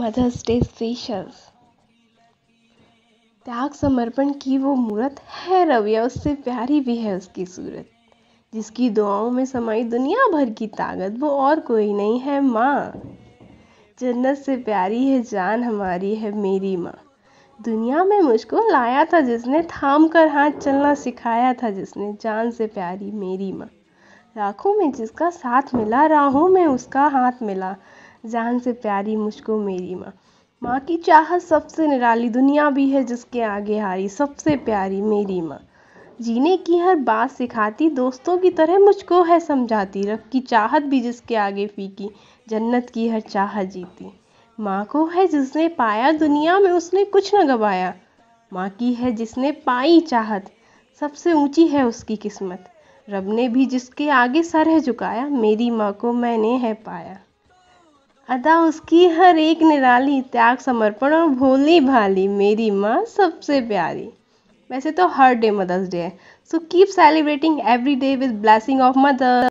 mother's day specials त्याग समर्पण की वो मूर्त है रविया उससे प्यारी भी है उसकी सूरत जिसकी दुआओं में समाई दुनिया भर की ताकत वो और कोई नहीं है माँ जन्नत से प्यारी है जान हमारी है मेरी माँ दुनिया में मुझको लाया था जिसने थाम कर हाथ चलना सिखाया था जिसने जान से प्यारी मेरी माँ राखों में जिसका साथ मिला राहों में उसका हाथ मिला जान से प्यारी मुझको मेरी माँ माँ की चाहत सबसे निराली दुनिया भी है जिसके आगे हारी सबसे प्यारी मेरी माँ जीने की हर बात सिखाती दोस्तों की तरह मुझको है समझाती रब की चाहत भी जिसके आगे फीकी जन्नत की हर चाहत जीती माँ को है जिसने पाया दुनिया में उसने कुछ न गवाया माँ की है जिसने पाई चाहत सबसे ऊंची है उसकी किस्मत रब ने भी जिसके आगे सर है झुकाया मेरी माँ को मैंने है पाया अदा उसकी हर एक निराली त्याग समर्पण और भोली भाली मेरी माँ सबसे प्यारी वैसे तो हर डे मदर्स डे है so keep celebrating every day with blessing of mother